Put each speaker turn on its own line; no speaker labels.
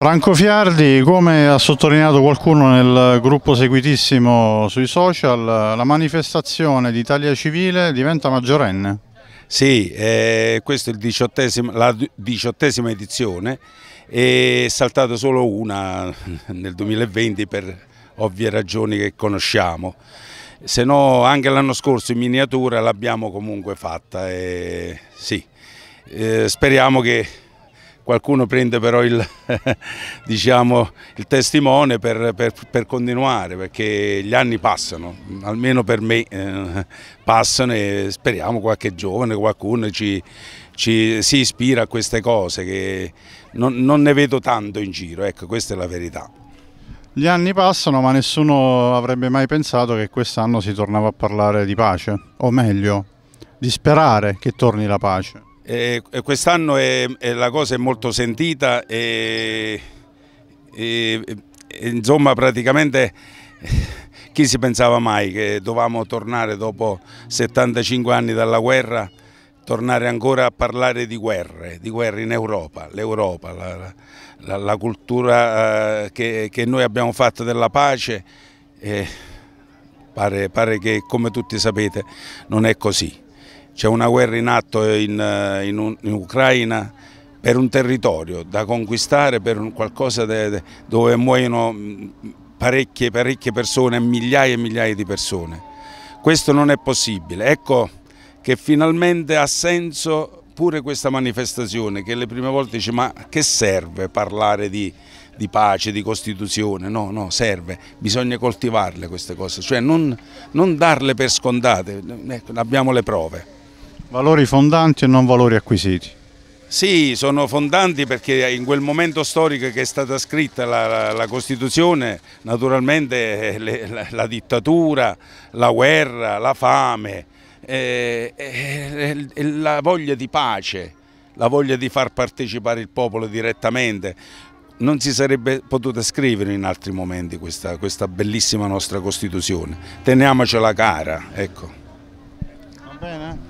Franco Fiardi, come ha sottolineato qualcuno nel gruppo seguitissimo sui social, la manifestazione d'Italia Civile diventa maggiorenne. Sì,
eh, questa è la diciottesima edizione e è saltata solo una nel 2020 per ovvie ragioni che conosciamo. Se no anche l'anno scorso in miniatura l'abbiamo comunque fatta e eh, sì, eh, speriamo che qualcuno prende però il, diciamo, il testimone per, per, per, continuare perché gli anni passano, almeno per me eh, passano e speriamo qualche giovane, qualcuno ci, ci, si ispira a queste cose che non, non ne vedo tanto in giro, ecco questa è la verità.
Gli anni passano ma nessuno avrebbe mai pensato che quest'anno si tornava a parlare di pace, o meglio, di sperare che torni la pace.
Eh, quest'anno la cosa è molto sentita e, e, e insomma praticamente eh, chi si pensava mai che dovevamo tornare dopo 75 anni dalla guerra tornare ancora a parlare di guerre, di guerre in Europa, l'Europa, la, la, la, cultura eh, che, che, noi abbiamo fatto della pace, eh, pare, pare che come tutti sapete non è così. C'è una guerra in atto in, eh, in, in, Ucraina per un territorio da conquistare, per un qualcosa de, de, dove muoiono mm, parecchie, parecchie persone, migliaia e migliaia di persone. Questo non è possibile. Ecco che finalmente ha senso pure questa manifestazione che le prime volte dice ma che serve parlare di, di pace, di Costituzione, no, no, serve, bisogna coltivarle queste cose, cioè non, non darle per scontate, ecco, abbiamo le prove.
Valori fondanti e non valori acquisiti.
Sì, sono fondanti perché in quel momento storico che è stata scritta la, la, la Costituzione, naturalmente eh, le, la, la, dittatura, la guerra, la fame, eh, eh, la voglia di pace, la voglia di far partecipare il popolo direttamente, non si sarebbe potuta scrivere in altri momenti questa, questa bellissima nostra Costituzione. Teniamocela cara, ecco.
Va bene?